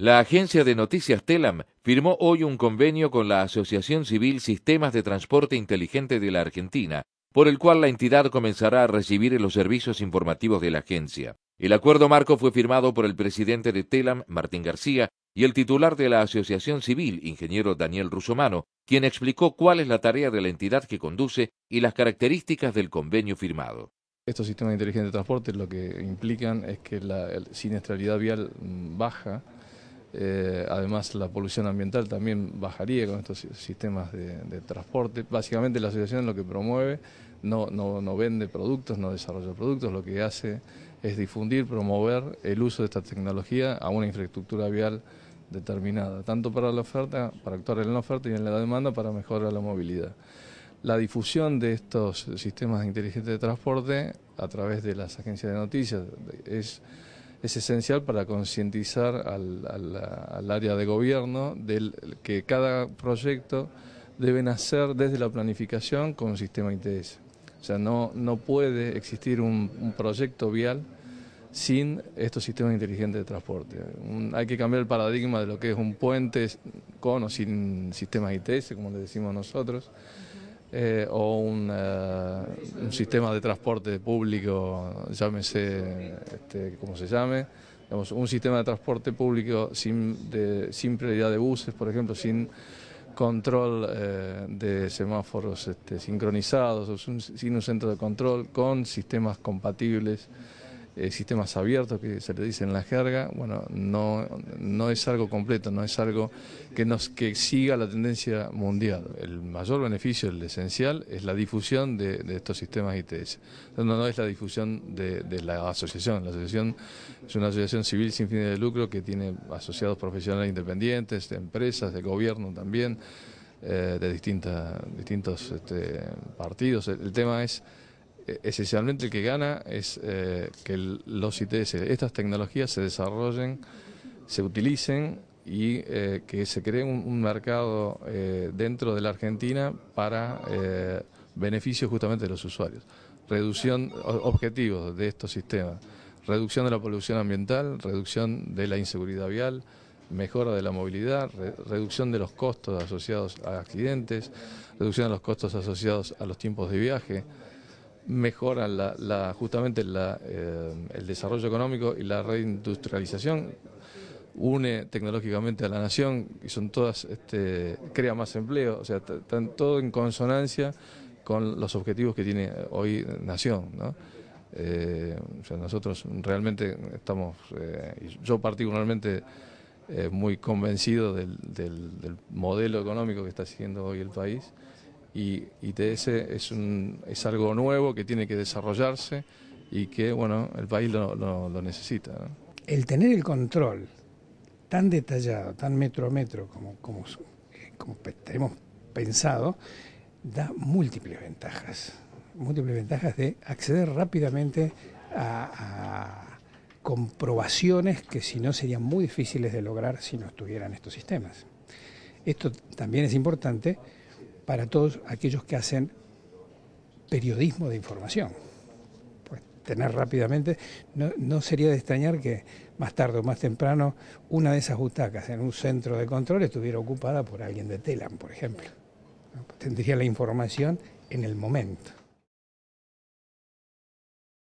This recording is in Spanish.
La agencia de noticias Telam firmó hoy un convenio con la Asociación Civil Sistemas de Transporte Inteligente de la Argentina, por el cual la entidad comenzará a recibir los servicios informativos de la agencia. El acuerdo marco fue firmado por el presidente de Telam, Martín García, y el titular de la Asociación Civil, ingeniero Daniel Rusomano, quien explicó cuál es la tarea de la entidad que conduce y las características del convenio firmado. Estos sistemas inteligentes de transporte lo que implican es que la siniestralidad vial baja, eh, además, la polución ambiental también bajaría con estos sistemas de, transporte. Básicamente, la asociación lo que promueve no, no, vende productos, no desarrolla productos, lo que hace es difundir, promover el uso de esta tecnología a una infraestructura vial determinada, tanto para la oferta, para actuar en la oferta y en la demanda para mejorar la movilidad. La difusión de estos sistemas inteligentes de transporte a través de las agencias de noticias es es esencial para concientizar al, al, área de gobierno del, que cada proyecto debe nacer desde la planificación con un sistema ITS. O sea, no, no puede existir un, proyecto vial sin estos sistemas inteligentes de transporte. hay que cambiar el paradigma de lo que es un puente con o sin sistemas ITS, como le decimos nosotros eh, o un, eh, un, sistema de transporte público, llámese este, como se llame, digamos, un sistema de transporte público sin, de, sin prioridad de buses, por ejemplo, sin control eh, de semáforos este, sincronizados, o sin un centro de control, con sistemas compatibles. Eh, sistemas abiertos que se le dice en la jerga, bueno, no, no es algo completo, no es algo que nos que siga la tendencia mundial. El mayor beneficio, el esencial, es la difusión de, estos sistemas ITS. No, no es la difusión de, la asociación. La asociación es una asociación civil sin fines de lucro que tiene asociados profesionales independientes, de empresas, de gobierno también, eh, de distintas, distintos este, partidos. el tema es eh, esencialmente el que gana es eh, que los ITS, estas tecnologías se desarrollen, se utilicen y eh, que se cree un, mercado dentro de la Argentina para beneficio justamente de los usuarios. Reducción, objetivos de estos sistemas, reducción de la polución ambiental, reducción de la inseguridad vial, mejora de la movilidad, reducción de los costos asociados a accidentes, reducción de los costos asociados a los tiempos de viaje, mejora la, justamente eh, el desarrollo económico y la reindustrialización, une tecnológicamente a la nación y son todas, este, crea más empleo, o sea, están todo en consonancia con los objetivos que tiene hoy Nación, eh, nosotros realmente estamos, eh, yo particularmente muy convencido del modelo económico que está siguiendo hoy el país y, TS es, algo nuevo que tiene que desarrollarse y que, bueno, el país lo, necesita. El tener el control tan detallado, tan metro a metro como, como, hemos pensado, da múltiples ventajas, múltiples ventajas de acceder rápidamente a, a comprobaciones que si no serían muy difíciles de lograr si no estuvieran estos sistemas. Esto también es importante para todos aquellos que hacen periodismo de información. Pues tener rápidamente, no, sería de extrañar que más tarde o más temprano una de esas butacas en un centro de control estuviera ocupada por alguien de Telam, por ejemplo. tendría la información en el momento.